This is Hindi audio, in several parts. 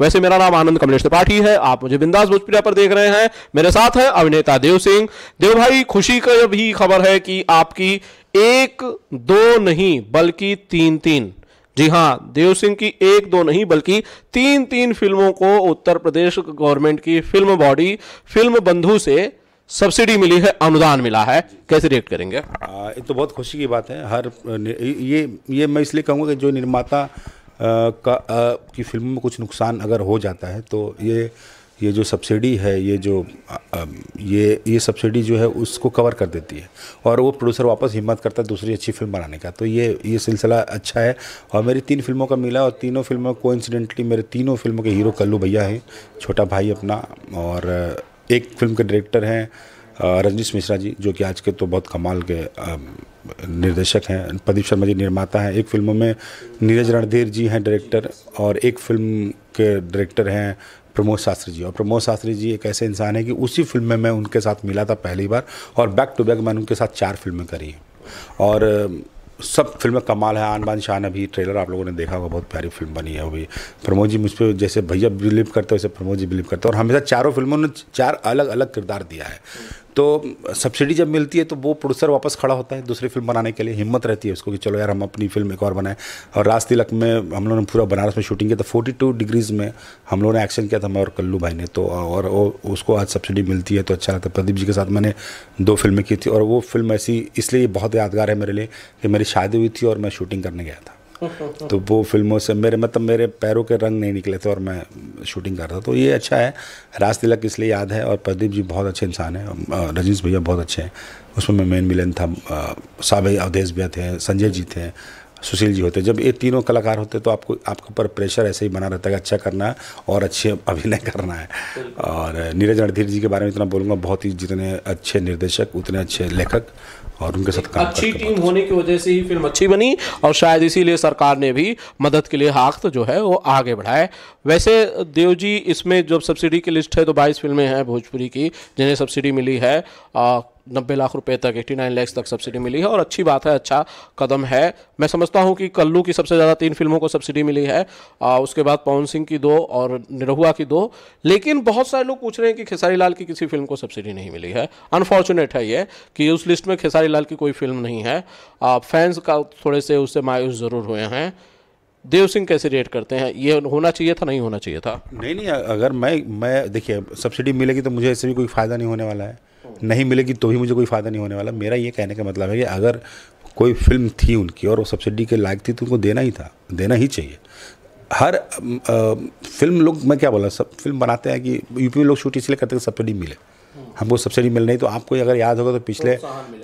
वैसे मेरा नाम आनंद कमलेश त्रिपाठी है आप मुझे बिंदास भोजपुरिया पर देख रहे हैं मेरे साथ है अभिनेता देव सिंह देव भाई खुशी का भी खबर है कि आपकी एक दो नहीं बल्कि तीन तीन जी हाँ देव सिंह की एक दो नहीं बल्कि तीन तीन फिल्मों को उत्तर प्रदेश गवर्नमेंट की फिल्म बॉडी फिल्म बंधु से सब्सिडी मिली है अनुदान मिला है कैसे रिएक्ट करेंगे ये तो बहुत खुशी की बात है हर ये ये मैं इसलिए कहूँगा कि जो निर्माता का आ, की फिल्मों में कुछ नुकसान अगर हो जाता है तो ये ये जो सब्सिडी है ये जो ये ये सब्सिडी जो है उसको कवर कर देती है और वो प्रोड्यूसर वापस हिम्मत करता है दूसरी अच्छी फिल्म बनाने का तो ये ये सिलसिला अच्छा है और मेरी तीन फिल्मों का मिला और तीनों फिल्मों को इंसिडेंटली मेरे तीनों फिल्मों के हीरो कल्लू भैया हैं छोटा भाई अपना और एक फिल्म के डायरेक्टर हैं रंजीश मिश्रा जी जो कि आज के तो बहुत कमाल के निर्देशक हैं प्रदीप शर्मा जी निर्माता हैं एक फिल्मों में नीरज रणधीर जी हैं डायरेक्टर और एक फिल्म के डायरेक्टर हैं प्रमोद शास्त्री जी और प्रमोद शास्त्री जी एक ऐसे इंसान हैं कि उसी फिल्म में मैं उनके साथ मिला था पहली बार और बैक टू बैक मैंने उनके साथ चार फिल्में करी और सब फिल्में कमाल है आन बान शान अभी ट्रेलर आप लोगों ने देखा होगा बहुत प्यारी फिल्म बनी है अभी प्रमोद जी मुझ पर जैसे भैया बिलीव करते वैसे प्रमोद जी बिलीव करते और हमेशा चारों फिल्मों ने चार अलग अलग किरदार दिया है तो सब्सिडी जब मिलती है तो वो प्रोड्यूसर वापस खड़ा होता है दूसरी फिल्म बनाने के लिए हिम्मत रहती है उसको कि चलो यार हम अपनी फिल्म एक और बनाएं और राज तिलक में हम लोगों ने पूरा बनारस में शूटिंग किया था फोर्टी टू डिग्रीज़ में हम लोगों ने एक्शन किया था मैं और कल्लू भाई ने तो और वो उसको आज सब्सिडी मिलती है तो अच्छा लगता है प्रदीप जी के साथ मैंने दो फिल्में की थी और वो फिल्म ऐसी इसलिए बहुत यादगार है मेरे लिए कि मेरी शादी हुई थी और मैं शूटिंग करने गया था तो वो फिल्मों से मेरे मतलब मेरे पैरों के रंग नहीं निकले थे और मैं शूटिंग कर रहा था तो ये अच्छा है राज तिलक इसलिए याद है और प्रदीप जी बहुत अच्छे इंसान हैं रजनीश भैया बहुत अच्छे हैं उसमें मैं मेन मिलन था साबे अवधेश भैया थे संजय जी थे सुशील जी होते जब ये तीनों कलाकार होते तो आपको आपके ऊपर प्रेशर ऐसे ही बना रहता है अच्छा करना है और अच्छे अभिनय करना है और नीरज रणधीर जी के बारे में इतना बोलूँगा बहुत ही जितने अच्छे निर्देशक उतने अच्छे लेखक और उनके साथ काम अच्छी टीम होने की वजह से ही फिल्म अच्छी बनी और शायद इसीलिए सरकार ने भी मदद के लिए हाथ जो है वो आगे बढ़ाए वैसे देव जी इसमें जब सब्सिडी की लिस्ट है तो बाईस फिल्में हैं भोजपुरी की जिन्हें सब्सिडी मिली है नब्बे लाख रुपए तक एट्टी नाइन लैक्स तक सब्सिडी मिली है और अच्छी बात है अच्छा कदम है मैं समझता हूँ कि कल्लू की सबसे ज़्यादा तीन फिल्मों को सब्सिडी मिली है आ, उसके बाद पवन सिंह की दो और निरहुआ की दो लेकिन बहुत सारे लोग पूछ रहे हैं कि खेसारी लाल की किसी फिल्म को सब्सिडी नहीं मिली है अनफॉर्चुनेट है ये कि उस लिस्ट में खेसारी लाल की कोई फिल्म नहीं है आ, फैंस का थोड़े से उससे मायूस ज़रूर हुए हैं देव सिंह कैसे रेट करते हैं ये होना चाहिए था नहीं होना चाहिए था नहीं नहीं अगर मैं मैं देखिए सब्सिडी मिलेगी तो मुझे ऐसे भी कोई फ़ायदा नहीं होने वाला है नहीं मिलेगी तो भी मुझे कोई फ़ायदा नहीं होने वाला मेरा ये कहने का मतलब है कि अगर कोई फिल्म थी उनकी और वो सब्सिडी के लायक थी तो उनको देना ही था देना ही चाहिए हर आ, फिल्म लोग मैं क्या बोला सब फिल्म बनाते हैं कि यूपी में लोग शूट इसलिए करते हैं सब्सिडी मिले हमको सब्सिडी मिल नहीं तो आपको अगर याद होगा तो पिछले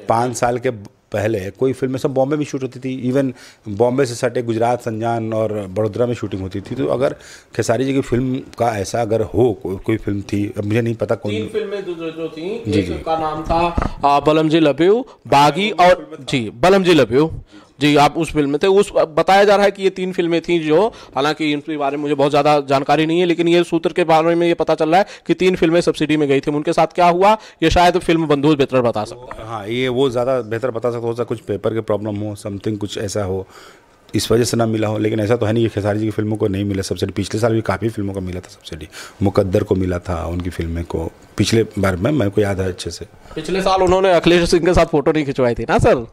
पाँच साल के पहले कोई फिल्में सब बॉम्बे में शूट होती थी इवन बॉम्बे से सटे गुजरात संजान और बड़ोदरा में शूटिंग होती थी तो अगर खेसारी जी की फिल्म का ऐसा अगर हो को, कोई फिल्म थी अब मुझे नहीं पता कौन फिल्में जो, जो, जो थी जी जी का नाम था बलम जी लभ्यू बागी और जी बलम जी लभ्यू जी आप उस फिल्म में थे उस बताया जा रहा है कि ये तीन फिल्में थी जो हालांकि इनके बारे में मुझे बहुत ज़्यादा जानकारी नहीं है लेकिन ये सूत्र के बारे में ये पता चल रहा है कि तीन फिल्में सब्सिडी में गई थी उनके साथ क्या हुआ ये शायद फिल्म बंधु बेहतर बता सकते हाँ ये वो ज़्यादा बेहतर बता सकते हो सकता कुछ पेपर के प्रॉब्लम हो समथिंग कुछ ऐसा हो इस वजह से ना मिला हो लेकिन ऐसा तो है नहीं कि खेसारी जी की फिल्मों को नहीं मिला सब्सिडी पिछले साल भी काफ़ी फिल्मों को मिला था सब्सिडी मुकद्दर को मिला था उनकी फिल्में को पिछले बार में मेरे को याद है अच्छे से पिछले साल उन्होंने अखिलेश सिंह के साथ फोटो नहीं खिंचवाई थी ना सर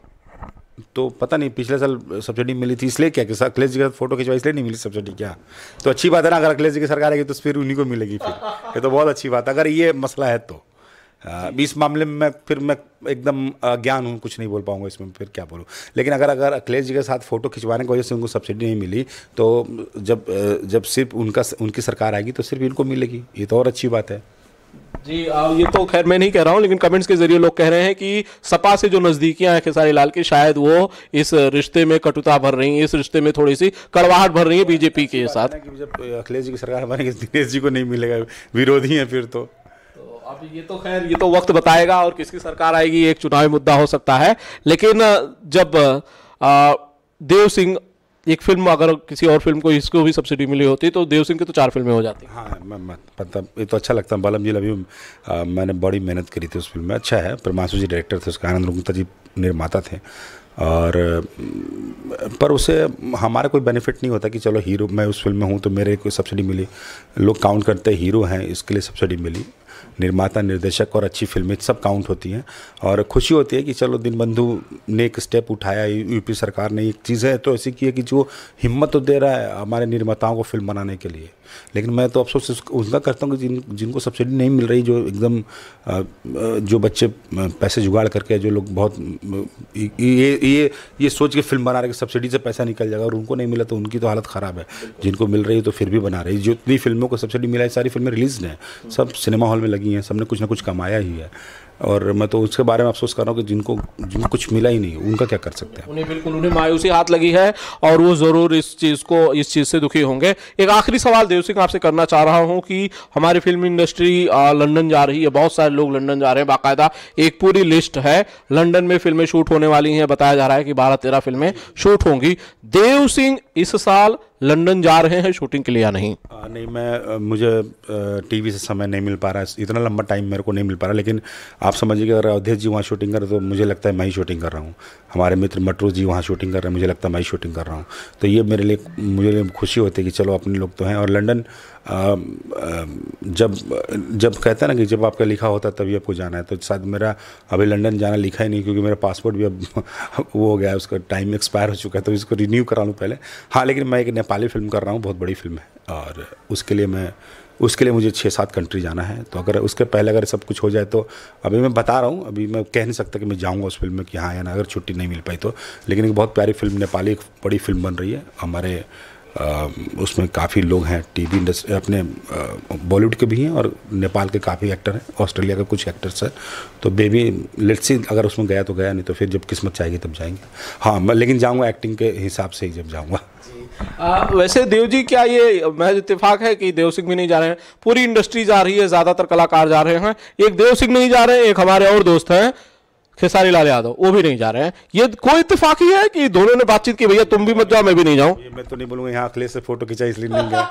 तो पता नहीं पिछले साल सब्सिडी मिली थी इसलिए क्या कि अखिलेश जी का फोटो खिंचवा इसलिए नहीं मिली सब्सिडी क्या तो अच्छी बात है ना अगर अखिलेश जी की सरकार आएगी तो फिर उन्हीं को मिलेगी फिर ये तो बहुत अच्छी बात है अगर ये मसला है तो इस मामले में मैं फिर मैं एकदम ज्ञान हूँ कुछ नहीं बोल पाऊंगा इसमें फिर क्या बोलूँ लेकिन अगर अगर अखिलेश जी के साथ फ़ोटो खिंचवाने की वजह से उनको सब्सिडी नहीं मिली तो जब जब सिर्फ उनका उनकी सरकार आएगी तो सिर्फ इनको मिलेगी ये तो और अच्छी बात है जी आ, ये तो खैर मैं नहीं कह रहा हूँ लेकिन कमेंट्स के जरिए लोग कह रहे हैं कि सपा से जो नजदीकियां हैं खेसारी लाल की शायद वो इस रिश्ते में कटुता भर रही है इस रिश्ते में थोड़ी सी कड़वाहट भर रही है बीजेपी के साथ अखिलेश जी की सरकार हमारे तो दिनेश जी को नहीं मिलेगा विरोधी है फिर तो।, तो अब ये तो खैर ये तो वक्त बताएगा और किसकी सरकार आएगी एक चुनावी मुद्दा हो सकता है लेकिन जब देव सिंह एक फिल्म अगर किसी और फिल्म को इसको भी सब्सिडी मिली होती तो देव सिंह की तो चार फिल्में हो जाती हाँ मतलब ये तो अच्छा लगता है बालम जी अभी मैंने बड़ी मेहनत करी थी उस फिल्म में अच्छा है परमाशु जी डायरेक्टर थे उसका आनंद गुप्ता जी निर्माता थे और पर उसे हमारा कोई बेनिफिट नहीं होता कि चलो हीरो मैं उस फिल्म में हूँ तो मेरे कोई सब्सिडी मिली लोग काउंट करते हीरो हैं इसके लिए सब्सिडी मिली निर्माता निर्देशक और अच्छी फिल्में सब काउंट होती हैं और खुशी होती है कि चलो दिनबंधु ने एक स्टेप उठाया यूपी सरकार ने एक चीज़ है तो ऐसी की है कि जो हिम्मत तो दे रहा है हमारे निर्माताओं को फिल्म बनाने के लिए लेकिन मैं तो अफसोस उसका करता हूँ कि जिन जिनको सब्सिडी नहीं मिल रही जो एकदम जो बच्चे पैसे जुगाड़ करके जो लोग बहुत ये ये ये सोच के फिल्म बना रहे कि सब्सिडी से पैसा निकल जाएगा और उनको नहीं मिला तो उनकी तो हालत ख़राब है जिनको मिल रही है तो फिर भी बना रही जितनी फिल्मों को सब्सिडी मिला है सारी फिल्में रिलीज हैं सब सिनेमा हॉल में में लगी हैं सबने कुछ ना कुछ कमाया ही है और मैं तो उसके बारे में अफसोस कर रहा हूँ कि जिनको जिनको कुछ मिला ही नहीं उनका क्या कर सकते हैं उन्हें बिल्कुल उन्हें मायूसी हाथ लगी है और वो ज़रूर इस चीज़ को इस चीज़ से दुखी होंगे एक आखिरी सवाल देव सिंह आपसे करना चाह रहा हूँ कि हमारी फिल्म इंडस्ट्री लंदन जा रही है बहुत सारे लोग लंदन जा रहे हैं बाकायदा एक पूरी लिस्ट है लंदन में फिल्में शूट होने वाली हैं बताया जा रहा है कि बारह तेरह फिल्में शूट होंगी देव सिंह इस साल लंदन जा रहे हैं शूटिंग के लिए या नहीं आ, नहीं मैं मुझे टीवी से समय नहीं मिल पा रहा है इतना लंबा टाइम मेरे को नहीं मिल पा रहा लेकिन आप समझिए अगर अवधेश जी वहाँ शूटिंग कर रहे तो मुझे लगता है मैं ही शूटिंग कर रहा हूँ हमारे मित्र मटरू जी वहाँ शूटिंग कर रहे हैं मुझे लगता है मैं ही शूटिंग कर रहा हूँ तो ये मेरे लिए मुझे लिए खुशी होती है कि चलो अपने लोग तो हैं और लंडन जब जब कहते हैं ना कि जब आपका लिखा होता है तभी आपको जाना है तो शायद मेरा अभी लंदन जाना लिखा ही नहीं क्योंकि मेरा पासपोर्ट भी अब वो हो गया है उसका टाइम एक्सपायर हो चुका है तो इसको रिन्यू करा लूँ पहले हाँ लेकिन मैं एक नेपाली फिल्म कर रहा हूँ बहुत बड़ी फिल्म है और उसके लिए मैं उसके लिए मुझे छः सात कंट्री जाना है तो अगर उसके पहले अगर सब कुछ हो जाए तो अभी मैं बता रहा हूँ अभी मैं कह नहीं सकता कि मैं जाऊँगा उस फिल्म में कि हाँ या ना अगर छुट्टी नहीं मिल पाई तो लेकिन एक बहुत प्यारी फिल्म नेपाली एक बड़ी फिल्म बन रही है हमारे उसमें काफ़ी लोग हैं टी वी इंडस्ट्री अपने बॉलीवुड के भी हैं और नेपाल के काफ़ी एक्टर हैं ऑस्ट्रेलिया के कुछ एक्टर्स हैं तो बेबी लेट्स सी अगर उसमें गया तो गया नहीं तो फिर जब किस्मत चाहिए तब जाएंगे हाँ मैं लेकिन जाऊँगा एक्टिंग के हिसाब से ही जब जाऊँगा वैसे देव जी क्या ये महज इतफाक है कि देव सिंह भी नहीं जा रहे हैं पूरी इंडस्ट्री जा रही है ज़्यादातर कलाकार जा रहे हैं एक देव सिंह नहीं जा रहे हैं एक हमारे और दोस्त हैं खेसारी लाल यादव वो भी नहीं जा रहे हैं ये कोई इतफाक ही है कि दोनों ने बातचीत की भैया तुम भी मत जाओ मैं भी नहीं जाऊँ मैं तो नहीं बोलूंगा यहाँ अखिलेश से फोटो खिंचा इसलिए नहीं गया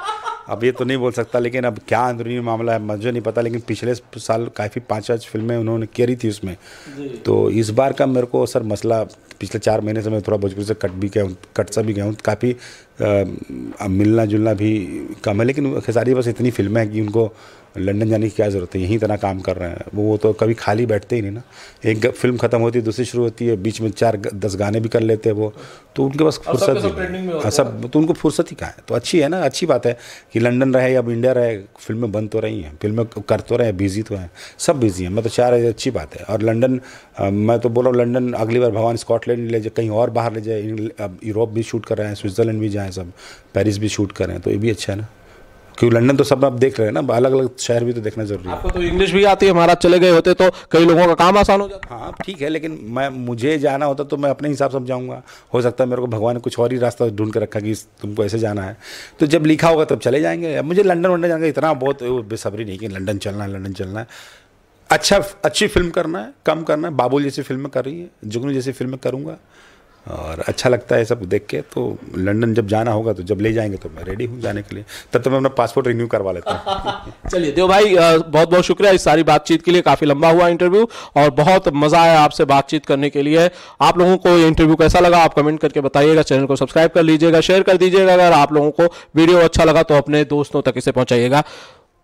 अब ये तो नहीं बोल सकता लेकिन अब क्या अंदरूनी मामला है मुझे नहीं पता लेकिन पिछले साल काफ़ी पाँच पाँच फिल्में उन्होंने करी थी उसमें तो इस बार का मेरे को सर मसला पिछले चार महीने से मैं थोड़ा भोजपुरी से कट भी गया हूँ कट सा भी गया हूँ काफ़ी मिलना जुलना भी कम है लेकिन खेसारी बस इतनी फिल्में हैं कि उनको लंदन जाने की क्या ज़रूरत है यहीं तरह काम कर रहे हैं वो वो तो कभी खाली बैठते ही नहीं ना एक फिल्म ख़त्म होती है दूसरी शुरू होती है बीच में चार दस गाने भी कर लेते हैं वो तो उनके पास फुर्सत ही हाँ, सब तो उनको फुर्सत ही कहाँ है तो अच्छी है ना अच्छी बात है कि लंदन रहे या इंडिया रहे फिल्में बंद तो रही हैं फिल्में कर तो रहे हैं बिजी तो हैं सब बिजी हैं मैं तो मतलब चाह रहे अच्छी बात है और लंदन मैं तो बोल रहा हूँ लंदन अगली बार भगवान स्कॉटलैंड ले जाए कहीं और बाहर ले जाए अब यूरोप भी शूट कर रहे हैं स्विट्ज़रलैंड भी जाएँ सब पेरिस भी शूट करें तो ये भी अच्छा है ना क्योंकि लंदन तो सब आप देख रहे हैं ना अलग अलग शहर भी तो देखना जरूरी है आपको तो इंग्लिश भी आती है महाराज चले गए होते तो कई लोगों का काम आसान हो जाता हाँ ठीक है लेकिन मैं मुझे जाना होता तो मैं अपने हिसाब से जाऊँगा हो सकता है मेरे को भगवान ने कुछ और ही रास्ता ढूंढ कर रखा कि तुमको ऐसे जाना है तो जब लिखा होगा तब चले जाएंगे अब मुझे लंडन वंडन जाना इतना बहुत बेसब्री नहीं कि लंडन चलना है लंडन चलना है अच्छा अच्छी फिल्म करना है कम करना है बाबुल जैसी फिल्में कर रही है जुगनू जैसी फिल्म करूँगा और अच्छा लगता है सब देख के तो लंदन जब जाना होगा तो जब ले जाएंगे तो मैं रेडी हूँ जाने के लिए तब तो मैं अपना पासपोर्ट रिन्यू करवा लेता हूँ चलिए देव भाई बहुत बहुत शुक्रिया इस सारी बातचीत के लिए काफ़ी लंबा हुआ इंटरव्यू और बहुत मज़ा आया आपसे बातचीत करने के लिए आप लोगों को ये इंटरव्यू कैसा लगा आप कमेंट करके बताइएगा चैनल को सब्सक्राइब कर लीजिएगा शेयर कर दीजिएगा अगर आप लोगों को वीडियो अच्छा लगा तो अपने दोस्तों तक इसे पहुँचाइएगा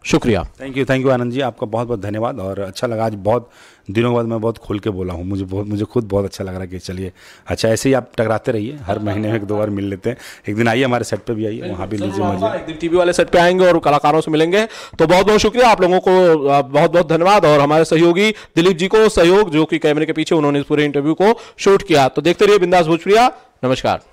शुक्रिया thank you thank you Anand ji आपका बहुत बहुत धन्यवाद और अच्छा लगा आज बहुत दिनों बाद मैं बहुत खुल के बोला हूँ मुझे बहुत मुझे खुद बहुत अच्छा लग रहा है कि चलिए अच्छा ऐसे ही आप टकराते रहिए हर महीने में एक दो बार मिल लेते हैं एक दिन आइए हमारे सेट पे भी आइए वहाँ भी लीजिए मजे एक दिन टीवी वाले सेट पे आएंगे और कलाकारों से मिलेंगे तो बहुत बहुत शुक्रिया आप लोगों को बहुत बहुत धन्यवाद और हमारे सहयोगी दिलीप जी को सहयोग जो कि कैमरे के पीछे उन्होंने इस पूरे इंटरव्यू को शूट किया तो देखते रहिए बिंदास भोजप्रिया नमस्कार